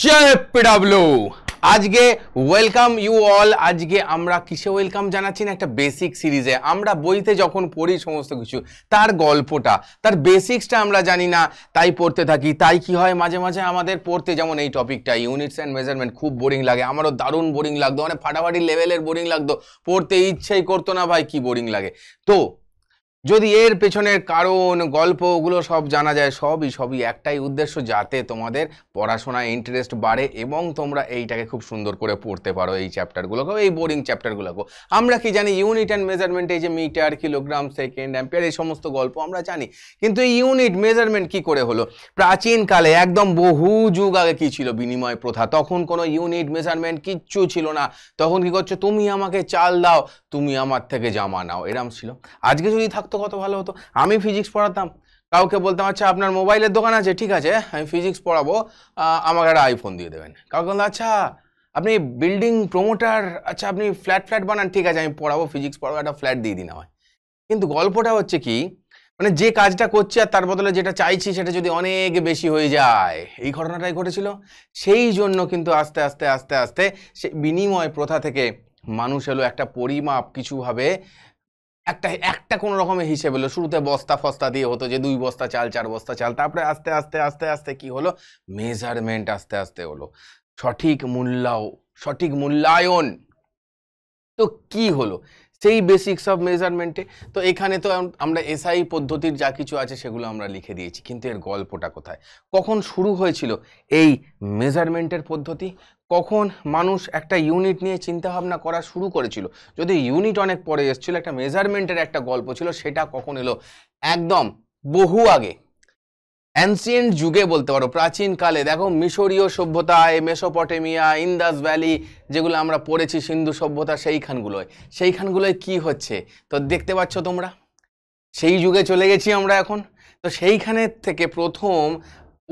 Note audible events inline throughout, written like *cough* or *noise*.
জয় পিডাব্লু আজকে welcome you all আজকে আমরা কিসে ওয়েলকাম জানাচ্ছি না একটা বেসিক সিরিজে আমরা বইতে যখন পড়ি সমস্ত কিছু তার গল্পটা তার বেসিক্সটা আমরা জানি না তাই পড়তে থাকি তাই কি হয় মাঝে মাঝে আমাদের পড়তে যেমন এই টপিকটা ইউনিটস অ্যান্ড মেজারমেন্ট খুব বোরিং লাগে আমারও দারুণ বোরিং লাগতো মানে ফাটাফাটি লেভেলের বোরিং লাগতো পড়তে ইচ্ছেই করতো না ভাই কি বোরিং লাগে তো যদি এর পেছনের কারণ গল্প ওগুলো সব জানা যায় সবই সবই একটাই উদ্দেশ্য যাতে তোমাদের পড়াশোনায় ইন্টারেস্ট বাড়ে এবং তোমরা এইটাকে খুব সুন্দর করে পড়তে পারো এই চ্যাপ্টারগুলোকেও এই বোরিং চ্যাপ্টারগুলোকেও আমরা কি জানি ইউনিট অ্যান্ড মেজারমেন্ট এই যে মিটার কিলোগ্রাম সেকেন্ড অ্যাম্পিয়ার এই সমস্ত গল্প আমরা জানি কিন্তু এই ইউনিট মেজারমেন্ট কি করে হলো প্রাচীনকালে একদম বহু যুগ আগে কি ছিল বিনিময় প্রথা তখন কোনো ইউনিট মেজারমেন্ট কিচ্ছু ছিল না তখন কি করছো তুমি আমাকে চাল দাও তুমি আমার থেকে জামা নাও এরম ছিল আজকে যদি থাক পড়তো কত ভালো হতো আমি ফিজিক্স পড়াতাম কাউকে বলতাম আচ্ছা আপনার মোবাইলের দোকান আছে ঠিক আছে আমি ফিজিক্স পড়াবো আমাকে একটা আইফোন দিয়ে দেবেন কাউকে বলতাম আচ্ছা আপনি বিল্ডিং প্রমোটার আচ্ছা আপনি ফ্ল্যাট ফ্ল্যাট বানান ঠিক আছে আমি পড়াবো ফিজিক্স পড়াবো একটা ফ্ল্যাট দিয়ে দিন আমায় কিন্তু গল্পটা হচ্ছে কি মানে যে কাজটা করছি আর তার বদলে যেটা চাইছি সেটা যদি অনেক বেশি হয়ে যায় এই ঘটনাটাই ঘটেছিল সেই জন্য কিন্তু আস্তে আস্তে আস্তে আস্তে সে বিনিময় প্রথা থেকে মানুষ এলো একটা পরিমাপ কিছুভাবে একটা একটা কোনো রকমের হিসেবে হলো শুরুতে বস্তা ফস্তা দিয়ে হতো যে দুই বস্তা চাল চার বস্তা চাল তারপরে আস্তে আস্তে আস্তে আস্তে কি হলো মেজারমেন্ট আস্তে আস্তে হলো সঠিক মূল্যায় সঠিক মূল্যায়ন তো কি হলো সেই বেসিক্স অফ মেজারমেন্টে তো এখানে তো আমরা এসআই পদ্ধতির যা কিছু আছে সেগুলো আমরা লিখে দিয়েছি কিন্তু এর গল্পটা কোথায় কখন শুরু হয়েছিল এই মেজারমেন্টের পদ্ধতি কখন মানুষ একটা ইউনিট নিয়ে চিন্তাভাবনা করা শুরু করেছিল যদি ইউনিট অনেক পরে এসেছিল একটা মেজারমেন্টের একটা গল্প ছিল সেটা কখন এলো একদম বহু আগে অ্যান্সিয়েন্ট যুগে বলতে পারো প্রাচীনকালে দেখো মিশরীয় সভ্যতায় মেসোপটেমিয়া ইন্দাস ভ্যালি যেগুলো আমরা পড়েছি সিন্ধু সভ্যতা সেইখানগুলোয় সেইখানগুলোয় কি হচ্ছে তো দেখতে পাচ্ছ তোমরা সেই যুগে চলে গেছি আমরা এখন তো সেইখানের থেকে প্রথম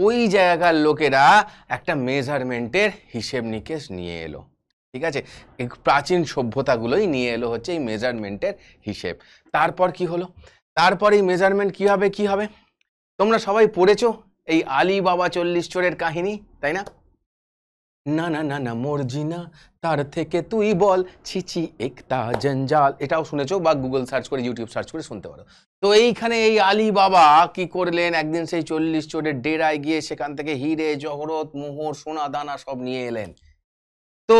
ওই জায়গার লোকেরা একটা মেজারমেন্টের হিসেব নিকেশ নিয়ে এলো ঠিক আছে প্রাচীন সভ্যতাগুলোই নিয়ে এলো হচ্ছে এই মেজারমেন্টের হিসেব তারপর কি হলো তারপর এই মেজারমেন্ট কী হবে কী হবে তোমরা সবাই পড়েছো এই আলী বাবা চল্লিশ চোরের কাহিনী তাই না না না না না মর্জি না তার থেকে তুই বল ছিচি একতা জঞ্জাল এটাও শুনেছো বা গুগল সার্চ করে ইউটিউব সার্চ করে শুনতে পারো তো এইখানে এই আলী বাবা কি করলেন একদিন সেই চল্লিশ চোরের ডেরায় গিয়ে সেখান থেকে হিরে জহরত মোহর সোনা দানা সব নিয়ে এলেন তো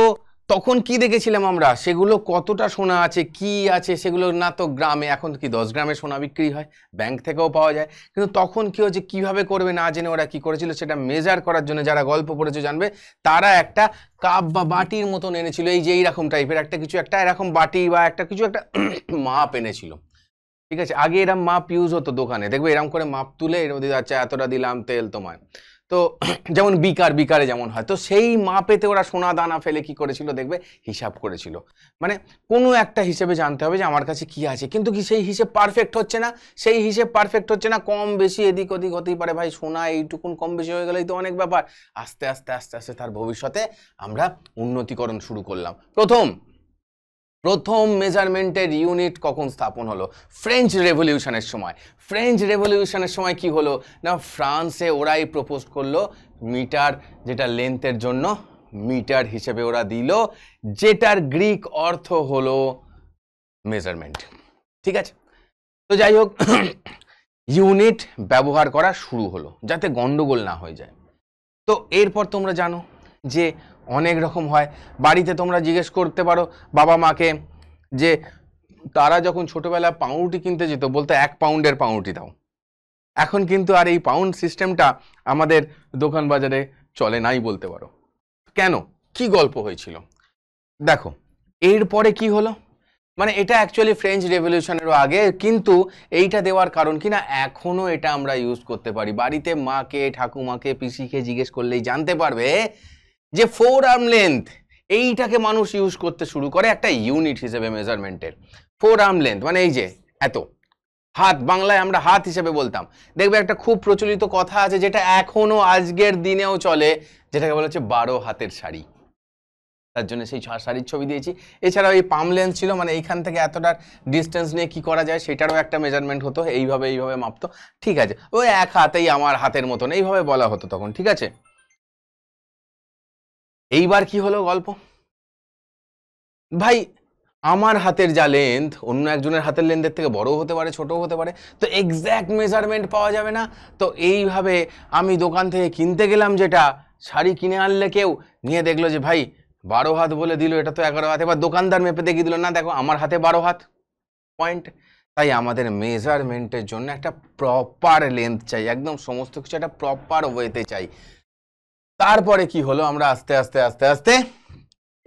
তখন কি দেখেছিলাম আমরা সেগুলো কতটা সোনা আছে কি আছে সেগুলো না তো গ্রামে এখন কি দশ গ্রামে সোনা বিক্রি হয় ব্যাংক থেকেও পাওয়া যায় কিন্তু তখন কি হচ্ছে কিভাবে করবে না জেনে ওরা কি করেছিল সেটা মেজার করার জন্য যারা গল্প পড়েছে জানবে তারা একটা কাপ বা বাটির মতন এনেছিল এই যে এইরকম টাইপের একটা কিছু একটা এরকম বাটি বা একটা কিছু একটা *coughs* মাপ এনেছিল ঠিক আছে আগে এরম মাপ ইউজ হতো দোকানে দেখবে এরম করে মাপ তুলে এর মধ্যে আচ্ছা এতটা দিলাম তেল তোমায় তো যেমন বিকার বিকারে যেমন হয় তো সেই মাপেতে ওরা সোনা দানা ফেলে কি করেছিল দেখবে হিসাব করেছিল মানে কোনো একটা হিসেবে জানতে হবে যে আমার কাছে কি আছে কিন্তু কি সেই হিসেব পারফেক্ট হচ্ছে না সেই হিসেব পারফেক্ট হচ্ছে না কম বেশি এদিক ওদিক হতেই পারে ভাই সোনা এইটুকুন কম বেশি হয়ে গেলেই তো অনেক ব্যাপার আস্তে আস্তে আস্তে আস্তে তার ভবিষ্যতে আমরা উন্নতিকরণ শুরু করলাম প্রথম প্রথম মেজারমেন্টের ইউনিট কখন স্থাপন হলো ফ্রেঞ্চ রেভলিউশনের সময় ফ্রেঞ্চ রেভলিউশনের সময় কি হলো না ফ্রান্সে ওরাই প্রপোজ করলো মিটার যেটা লেন্থের জন্য মিটার হিসেবে ওরা দিল যেটার গ্রিক অর্থ হলো মেজারমেন্ট ঠিক আছে তো যাই হোক ইউনিট ব্যবহার করা শুরু হলো যাতে গন্ডগোল না হয়ে যায় তো এরপর তোমরা জানো যে অনেক রকম হয় বাড়িতে তোমরা জিজ্ঞেস করতে পারো বাবা মাকে যে তারা যখন ছোটোবেলায় পাউরুটি কিনতে যেত বলতো এক পাউন্ডের পাউরুটি দাও এখন কিন্তু আর এই পাউন্ড সিস্টেমটা আমাদের দোকান বাজারে চলে নাই বলতে পারো কেন কি গল্প হয়েছিল দেখো এরপরে কি হলো মানে এটা অ্যাকচুয়ালি ফ্রেঞ্চ রেভলিউশনেরও আগে কিন্তু এইটা দেওয়ার কারণ কি না এখনও এটা আমরা ইউজ করতে পারি বাড়িতে মাকে ঠাকুমাকে পিসিকে জিজ্ঞেস করলেই জানতে পারবে যে ফোর আর্ম লেন্থ এইটাকে মানুষ ইউজ করতে শুরু করে একটা ইউনিট হিসেবে মেজারমেন্টের ফোর আর্ম লেন্থ মানে এই যে এত হাত বাংলায় আমরা হাত হিসেবে বলতাম দেখবে একটা খুব প্রচলিত কথা আছে যেটা এখনও আজকের দিনেও চলে যেটাকে বলা হচ্ছে বারো হাতের শাড়ি তার জন্য সেই শাড়ির ছবি দিয়েছি এছাড়াও এই পাম লেন্স ছিল মানে এইখান থেকে এতটা ডিস্টেন্স নিয়ে কি করা যায় সেটারও একটা মেজারমেন্ট হতো এইভাবে এইভাবে মাপতো ঠিক আছে ওই এক হাতেই আমার হাতের মতন এইভাবে বলা হতো তখন ঠিক আছে এইবার কি হলো গল্প ভাই আমার হাতের যা লেন্থ অন্য একজনের হাতের লেন্থের থেকে বড় হতে পারে ছোট হতে পারে তো এক্স্যাক্ট মেজারমেন্ট পাওয়া যাবে না তো এইভাবে আমি দোকান থেকে কিনতে গেলাম যেটা শাড়ি কিনে আনলে কেউ নিয়ে দেখলো যে ভাই বারো হাত বলে দিল এটা তো এগারো হাত এবার দোকানদার মেপে দেখিয়ে দিল না দেখো আমার হাতে বারো হাত পয়েন্ট তাই আমাদের মেজারমেন্টের জন্য একটা প্রপার লেন্থ চাই একদম সমস্ত কিছু একটা প্রপার ওয়েতে চাই তারপরে কি হলো আমরা আস্তে আস্তে আস্তে আস্তে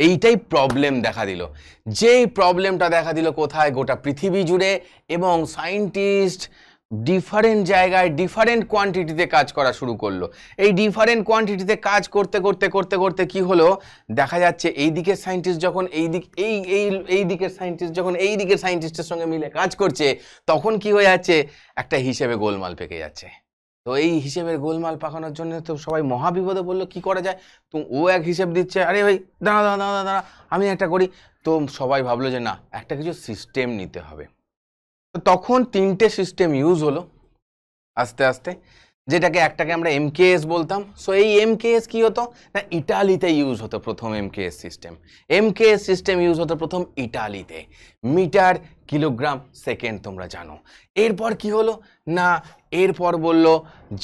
এইটাই প্রবলেম দেখা দিল যেই প্রবলেমটা দেখা দিল কোথায় গোটা পৃথিবী জুড়ে এবং সায়েন্টিস্ট ডিফারেন্ট জায়গায় ডিফারেন্ট কোয়ান্টিটিতে কাজ করা শুরু করলো এই ডিফারেন্ট কোয়ান্টিটিতে কাজ করতে করতে করতে করতে কি হলো দেখা যাচ্ছে এই দিকের সায়েন্টিস্ট যখন এই দিক এই এই এই দিকের সায়েন্টিস্ট যখন এই দিকের সায়েন্টিস্টের সঙ্গে মিলে কাজ করছে তখন কি হয়ে যাচ্ছে একটা হিসেবে গোলমাল পেকে যাচ্ছে তো এই হিসেবের গোলমাল পাকানোর জন্য তো সবাই মহাবিপদে বললো কি করা যায় তো ও এক হিসেব দিচ্ছে আরে ভাই দাঁড়া দাঁড়া দাঁড়া দাঁড়া আমি একটা করি তো সবাই ভাবলো যে না একটা কিছু সিস্টেম নিতে হবে তো তখন তিনটে সিস্টেম ইউজ হলো আস্তে আস্তে যেটাকে একটাকে আমরা এমকেএস বলতাম সো এই এমকেএস কি হতো না ইটালিতে ইউজ হতো প্রথম MKS system MKS system use হতো প্রথম ইটালিতে মিটার কিলোগ্রাম সেকেন্ড তোমরা জানো এরপর কি হলো না এরপর বলল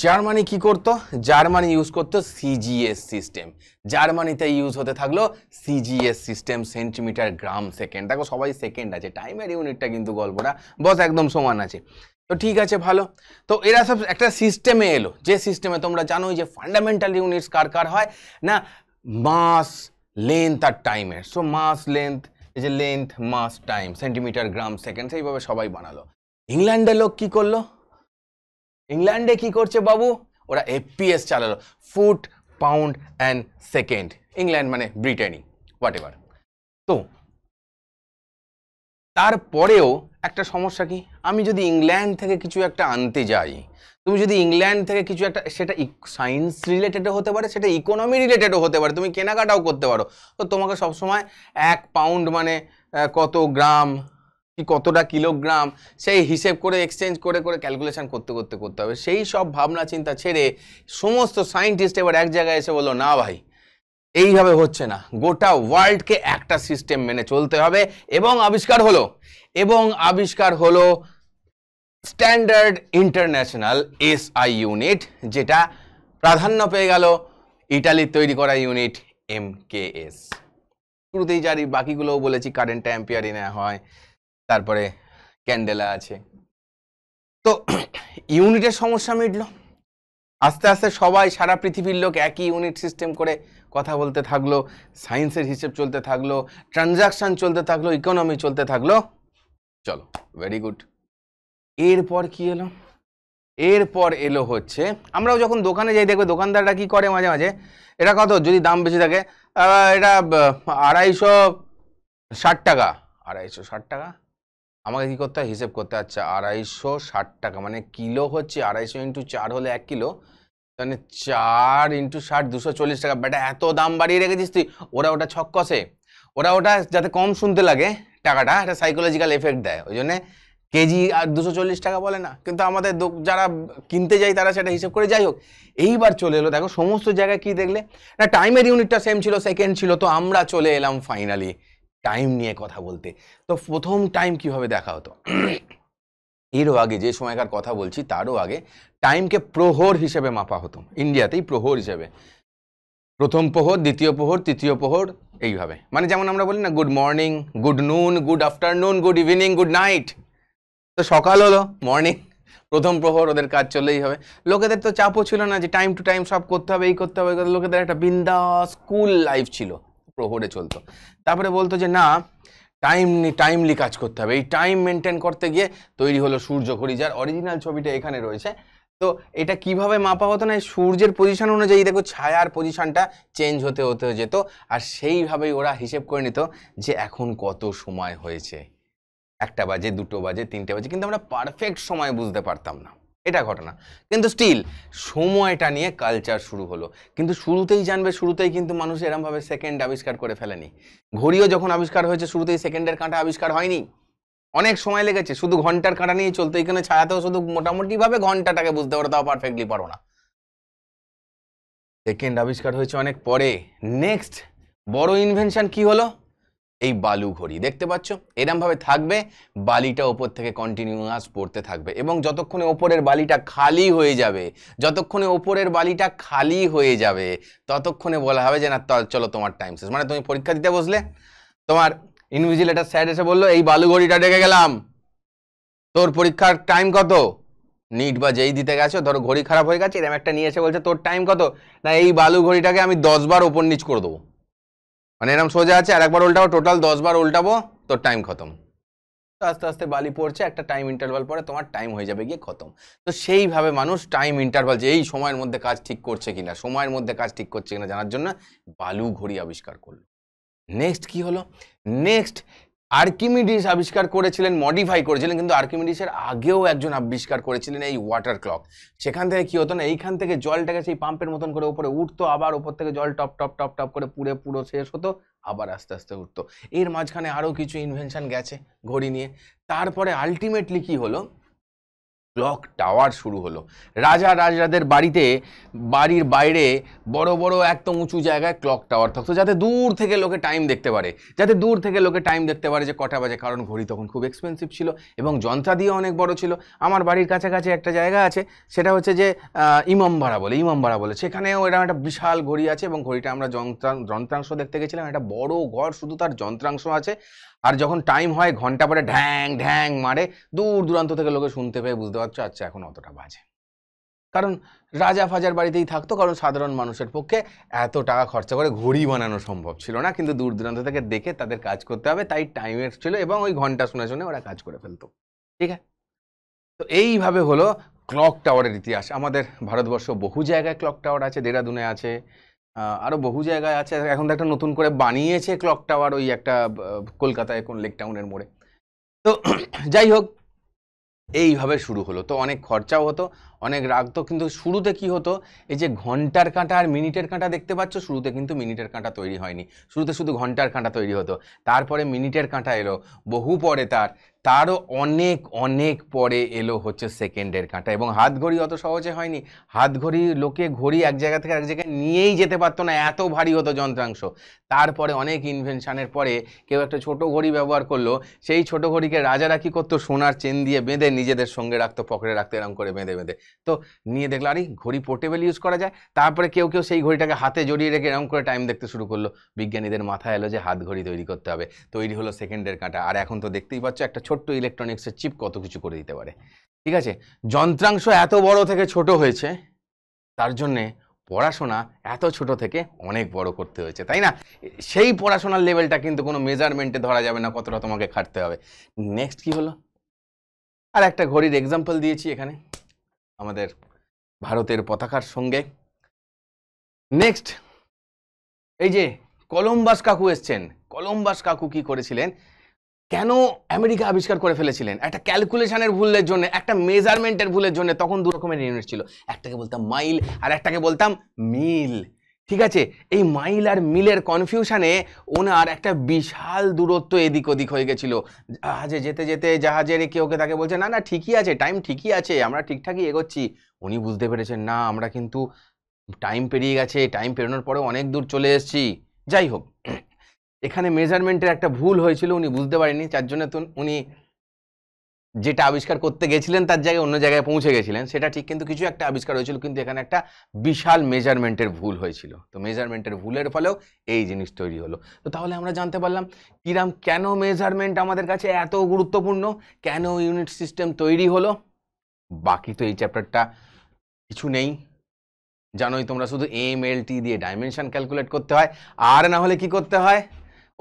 জার্মানি কি করত জার্মানি ইউজ করত সিজিএস সিস্টেম জার্মানিতে ইউজ হতে থাকলো CGS system centimetre gram second দেখো সবাই সেকেন্ড আছে টাইমের ইউনিটটা কিন্তু গল্পটা বস একদম সমান আছে তো ঠিক আছে ভালো তো এরা সব একটা সিস্টেমে এলো যে সিস্টেমে তোমরা জানোই যে ফান্ডামেন্টাল ইউনিটস কার কার হয় না মাস লেন্থ আর টাইমের সো মাস লেন্থ এই যে length mass time centimetre gram second সেইভাবে সবাই বানালো ইংল্যান্ডের লোক কি করলো ইংল্যান্ডে কি করছে বাবু ওরা এফপিএস চালালো foot pound and second England মানে ব্রিটেনই হোয়াট এভার তো তারপরেও একটা সমস্যা কি আমি যদি ইংল্যান্ড থেকে কিছু একটা আনতে যাই তুমি যদি ইংল্যান্ড থেকে কিছু একটা সেটা সায়েন্স রিলেটেডও হতে পারে সেটা ইকোনমি রিলেটেডও হতে পারে তুমি কেনাকাটাও করতে পারো তো তোমাকে সবসময় এক পাউন্ড মানে কত গ্রাম কি কতটা কিলোগ্রাম সেই হিসেব করে এক্সচেঞ্জ করে করে ক্যালকুলেশন করতে করতে করতে হবে সেই সব ভাবনা চিন্তা ছেড়ে সমস্ত সায়েন্টিস্ট এবার এক জায়গায় এসে বললো না ভাই এইভাবে হচ্ছে না গোটা ওয়ার্ল্ডকে একটা সিস্টেম মেনে চলতে হবে এবং আবিষ্কার হলো এবং আবিষ্কার হলো standard international S I unit যেটা প্রাধান্য পেয়ে গেল ইটালির তৈরি করা ইউনিট এম কে এস শুরুতেই জানি বাকিগুলোও বলেছি কারেন্টটা অ্যাম্পিয়ারি নেওয়া হয় তারপরে ক্যান্ডেলা আছে তো ইউনিটের সমস্যা মিটলো আস্তে আস্তে সবাই সারা পৃথিবীর লোক একই ইউনিট সিস্টেম করে কথা বলতে থাকলো সায়েন্সের হিসেব চলতে থাকলো ট্রানজাকশান চলতে থাকলো ইকোনমি চলতে থাকলো চলো ভেরি গুড এরপর কি এলো এরপর এলো হচ্ছে আমরাও যখন দোকানে যাই দেখবে দোকানদাররা কি করে মাঝে মাঝে এটা কত যদি দাম বেশি থাকে এটা আড়াইশো ষাট টাকা আড়াইশো ষাট টাকা আমাকে কী করতে হয় হিসেব করতে আচ্ছা আড়াইশো ষাট টাকা মানে কিলো হচ্ছে আড়াইশো ইন্টু চার হলে এক কিলো মানে চার ইন্টু ষাট দুশো চল্লিশ টাকা বেটা এত দাম বাড়িয়ে রেখেছিস তুই ওরা ওটা ছক কষে ওরা ওটা যাতে কম শুনতে লাগে টাকাটা একটা সাইকোলজিক্যাল এফেক্ট দেয় ওই জন্যে কেজি আর দুশো চল্লিশ টাকা বলে না কিন্তু আমাদের যারা কিনতে যায় তারা সেটা হিসেব করে যাই হোক এইবার চলে এলো দেখো সমস্ত জায়গায় কি দেখলে না টাইমের ইউনিটটা সেম ছিল সেকেন্ড ছিল তো আমরা চলে এলাম ফাইনালি টাইম নিয়ে কথা বলতে তো প্রথম টাইম কিভাবে দেখা হতো এরও আগে যে সময়কার কথা বলছি তারও আগে টাইমকে প্রহর হিসেবে মাপা হতো ইন্ডিয়াতেই প্রহর হিসেবে প্রথম প্রহর দ্বিতীয় প্রহর তৃতীয় প্রহর এইভাবে মানে যেমন আমরা বলি না good morning good noon good afternoon good evening good night তো সকাল হলো মর্নিং প্রথম প্রহর ওদের কাজ চলেই হবে লোকেদের তো চাপও ছিল না যে টাইম টু টাইম সব করতে হবে এই করতে হবে লোকেদের একটা বিন্দাস স্কুল লাইফ ছিল প্রহরে চলতো তারপরে বলতো যে না টাইম টাইমলি কাজ করতে হবে এই টাইম মেনটেন করতে গিয়ে তৈরি হলো সূর্য ঘড়ি যার অরিজিনাল ছবিটা এখানে রয়েছে তো এটা কিভাবে মাপা হতো না সূর্যের পজিশন অনুযায়ী দেখো ছায়ার পজিশানটা চেঞ্জ হতে হতে যেত আর সেইভাবেই ওরা হিসেব করে নিত যে এখন কত সময় হয়েছে একটা বাজে দুটো বাজে তিনটে বাজে কিন্তু আমরা পারফেক্ট সময় বুঝতে পারতাম না এটা ঘটনা কিন্তু স্টিল সময়টা নিয়ে কালচার শুরু হলো কিন্তু শুরুতেই জানবে শুরুতেই কিন্তু মানুষ এরমভাবে সেকেন্ড আবিষ্কার করে ফেলেনি ঘড়িও যখন আবিষ্কার হয়েছে শুরুতেই সেকেন্ডের কাঁটা আবিষ্কার হয়নি অনেক সময় লেগেছে শুধু ঘন্টার কাঁটা নিয়ে চলতো এখানে ছায়াতেও শুধু মোটামুটিভাবে ঘন্টাটাকে বুঝতে পারো তাও পারফেক্টলি পারো না সেকেন্ড আবিষ্কার হয়েছে অনেক পরে নেক্সট বড় ইনভেনশন কি হলো এই বালু ঘড়ি দেখতে পাচ্ছ এরমভাবে থাকবে বালিটা ওপর থেকে কন্টিনিউয়াস পড়তে থাকবে এবং যতক্ষণে ওপরের বালিটা খালি হয়ে যাবে যতক্ষণে ওপরের বালিটা খালি হয়ে যাবে ততক্ষণে বলা হবে যে না চলো তোমার টাইম শেষ মানে তুমি পরীক্ষা দিতে বসলে তোমার ইনভিজিলেটার স্যার এসে বললো এই বালু ঘড়িটা ডেকে গেলাম তোর পরীক্ষার টাইম কত নিট বা যেই দিতে গেছো ধরো ঘড়ি খারাপ হয়ে গেছে এরকম একটা নিয়ে এসে বলছে তোর টাইম কত না এই বালু ঘড়িটাকে আমি দশবার ওপর নিচ করে দেবো মানে এরকম সোজা আছে আর একবার উল্টাবো টোটাল দশবার উল্টাবো তোর টাইম খতম তো আস্তে আস্তে বালি পড়ছে একটা টাইম ইন্টারভাল পরে তোমার টাইম হয়ে যাবে গিয়ে খতম তো সেইভাবে মানুষ টাইম ইন্টারভাল যে এই সময়ের মধ্যে কাজ ঠিক করছে কিনা সময়ের মধ্যে কাজ ঠিক করছে কিনা জানার জন্য বালু ঘড়ি আবিষ্কার করলো নেক্সট কি হলো নেক্সট আর্কিমিডিস আবিষ্কার করেছিলেন মডিফাই করেছিলেন কিন্তু আর্কিমিডিসের আগেও একজন আবিষ্কার করেছিলেন এই ওয়াটার ক্লক সেখান থেকে কী হতো না এইখান থেকে জলটাকে সেই পাম্পের মতন করে উপরে উঠতো আবার ওপর থেকে জল টপ টপ টপ টপ করে পুরে পুরো শেষ হতো আবার আস্তে আস্তে উঠতো এর মাঝখানে আরও কিছু ইনভেনশন গেছে ঘড়ি নিয়ে তারপরে আলটিমেটলি কি হলো ক্লক টাওয়ার শুরু হলো রাজা রাজাদের বাড়িতে বাড়ির বাইরে বড় বড় একদম উঁচু জায়গায় ক্লক টাওয়ার থাকতো যাতে দূর থেকে লোকে টাইম দেখতে পারে যাতে দূর থেকে লোকে টাইম দেখতে পারে যে কটা বাজে কারণ ঘড়ি তখন খুব এক্সপেন্সিভ ছিল এবং যন্ত্রা দিয়ে অনেক বড় ছিল আমার বাড়ির কাছাকাছি একটা জায়গা আছে সেটা হচ্ছে যে ইমামবাড়া বলে ইমামবাড়া বলে সেখানেও এরকম একটা বিশাল ঘড়ি আছে এবং ঘড়িটা আমরা যন্ত্রাংশ দেখতে গেছিলাম একটা বড় ঘর শুধু তার যন্ত্রাংশ আছে আর যখন টাইম হয় ঘন্টা পরে ঢ্যাং ঢ্যাং মারে দূর দূরান্ত থেকে লোকে শুনতে পেয়ে বুঝতে পারছো আচ্ছা এখন অতটা বাজে কারণ রাজা ফাজার বাড়িতেই থাকতো কারণ সাধারণ মানুষের পক্ষে এত টাকা খরচা করে ঘড়ি বানানো সম্ভব ছিল না কিন্তু দূর দূরান্ত থেকে দেখে তাদের কাজ করতে হবে তাই টাইমের ছিল এবং ওই ঘন্টা শুনে শুনে ওরা কাজ করে ফেলতো ঠিক আছে তো এইভাবে হলো ক্লক টাওয়ারের ইতিহাস আমাদের ভারতবর্ষ বহু জায়গায় ক্লক টাওয়ার আছে দেরাদুনে আছে আরও বহু জায়গায় আছে এখন তো একটা নতুন করে বানিয়েছে ক্লক টাওয়ার ওই একটা কলকাতায় কোন লেক টাউনের মোড়ে তো যাই হোক এইভাবে শুরু হলো তো অনেক খরচাও হতো অনেক রাখতো কিন্তু শুরুতে কি হতো এই যে ঘন্টার কাঁটা আর মিনিটের কাঁটা দেখতে পাচ্ছ শুরুতে কিন্তু মিনিটের কাঁটা তৈরি হয়নি শুরুতে শুধু ঘন্টার কাঁটা তৈরি হতো তারপরে মিনিটের কাঁটা এলো বহু পরে তার তারও অনেক অনেক পরে এলো হচ্ছে সেকেন্ডের কাঁটা এবং হাত ঘড়ি অত সহজে হয়নি হাত ঘড়ি লোকে ঘড়ি এক জায়গা থেকে এক জায়গায় নিয়েই যেতে পারতো না এত ভারী হতো যন্ত্রাংশ তারপরে অনেক ইনভেনশানের পরে কেউ একটা ছোট ঘড়ি ব্যবহার করলো সেই ছোট ঘড়িকে রাজারা কী করতো সোনার চেন দিয়ে বেঁধে নিজেদের সঙ্গে রাখতো পকেটে রাখতো এরকম করে বেঁধে বেঁধে তো নিয়ে দেখলো আরে ঘড়ি পোর্টেবল ইউজ করা যায় তারপরে কেউ কেউ সেই ঘড়িটাকে হাতে জড়িয়ে রেখে এরকম করে টাইম দেখতে শুরু করলো বিজ্ঞানীদের মাথায় এলো যে হাত ঘড়ি তৈরি করতে হবে তৈরি হলো সেকেন্ডের কাঁটা আর এখন তো দেখতেই পাচ্ছ একটা ছোট্ট ইলেকট্রনিক্সের চিপ কত কিছু করে দিতে পারে ঠিক আছে যন্ত্রাংশ এত বড় থেকে ছোট হয়েছে তার জন্যে পড়াশোনা এত ছোট থেকে অনেক বড় করতে হয়েছে তাই না সেই পড়াশোনার লেভেলটা কিন্তু কোনো মেজারমেন্টে ধরা যাবে না কতটা তোমাকে খাটতে হবে নেক্সট কি হলো আর একটা ঘড়ির এক্সাম্পল দিয়েছি এখানে আমাদের ভারতের পতাকার সঙ্গে নেক্সট এই যে কলম্বাস কাকু এসছেন কলম্বাস কাকু কি করেছিলেন কেন আমেরিকা আবিষ্কার করে ফেলেছিলেন একটা ক্যালকুলেশনের ভুলের জন্য একটা মেজারমেন্টের ভুলের জন্য তখন দু রকমের ইউনিট ছিল একটাকে বলতাম মাইল আর একটাকে বলতাম মিল ঠিক আছে এই মাইল আর মিলের কনফিউশানে ওনার একটা বিশাল দূরত্ব এদিক ওদিক হয়ে গেছিলো জাহাজে যেতে যেতে জাহাজের কেউ ওকে তাকে বলছে না না ঠিকই আছে টাইম ঠিকই আছে আমরা ঠিকঠাকই এগোচ্ছি উনি বুঝতে পেরেছেন না আমরা কিন্তু টাইম পেরিয়ে গেছে টাইম পেরোনোর পরে অনেক দূর চলে এসেছি যাই হোক এখানে মেজারমেন্টের একটা ভুল হয়েছিল উনি বুঝতে পারেনি যার জন্য উনি যেটা আবিষ্কার করতে গেছিলেন তার জায়গায় অন্য জায়গায় পৌঁছে গেছিলেন সেটা ঠিক কিন্তু কিছু একটা আবিষ্কার হয়েছিল কিন্তু এখানে একটা বিশাল মেজারমেন্টের ভুল হয়েছিল তো মেজারমেন্টের ভুলের ফলেও এই জিনিস তৈরি হলো তো তাহলে আমরা জানতে পারলাম কিরাম কেন মেজারমেন্ট আমাদের কাছে এত গুরুত্বপূর্ণ কেন ইউনিট সিস্টেম তৈরি হলো বাকি তো এই চ্যাপ্টারটা কিছু নেই জানোই তোমরা শুধু এম এল টি দিয়ে ডাইমেনশন ক্যালকুলেট করতে হয় আর না হলে কি করতে হয়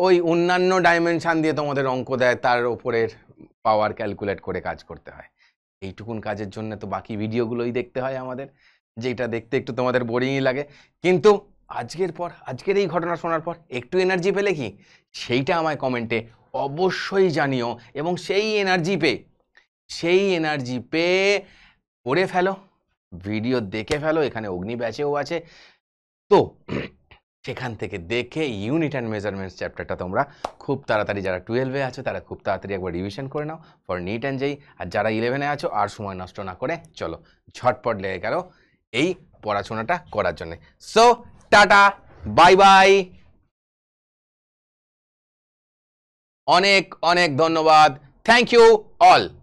ওই অন্যান্য ডাইমেনশান দিয়ে তোমাদের অঙ্ক দেয় তার ওপরের পাওয়ার ক্যালকুলেট করে কাজ করতে হয় এইটুকুন কাজের জন্য তো বাকি ভিডিওগুলোই দেখতে হয় আমাদের যেটা দেখতে একটু তোমাদের বোরিংই লাগে কিন্তু আজকের পর আজকের এই ঘটনা শোনার পর একটু এনার্জি পেলে কি সেইটা আমায় কমেন্টে অবশ্যই জানিও এবং সেই এনার্জি পেয়ে সেই এনার্জি পেয়ে পড়ে ফেলো ভিডিও দেখে ফেলো এখানে অগ্নি ব্যাচেও আছে তো সেখান থেকে দেখে ইউনিট অ্যান্ড মেজারমেন্টস চ্যাপ্টারটা তোমরা খুব তাড়াতাড়ি যারা টুয়েলভে আছো তারা খুব তাড়াতাড়ি একবার রিভিশন করে নাও ফর নিট অ্যান্ড যেই আর যারা ইলেভেনে আছো আর সময় নষ্ট না করে চলো ঝটপট লেগে গেল এই পড়াশোনাটা করার জন্য সো টাটা বাই বাই অনেক অনেক ধন্যবাদ থ্যাংক ইউ অল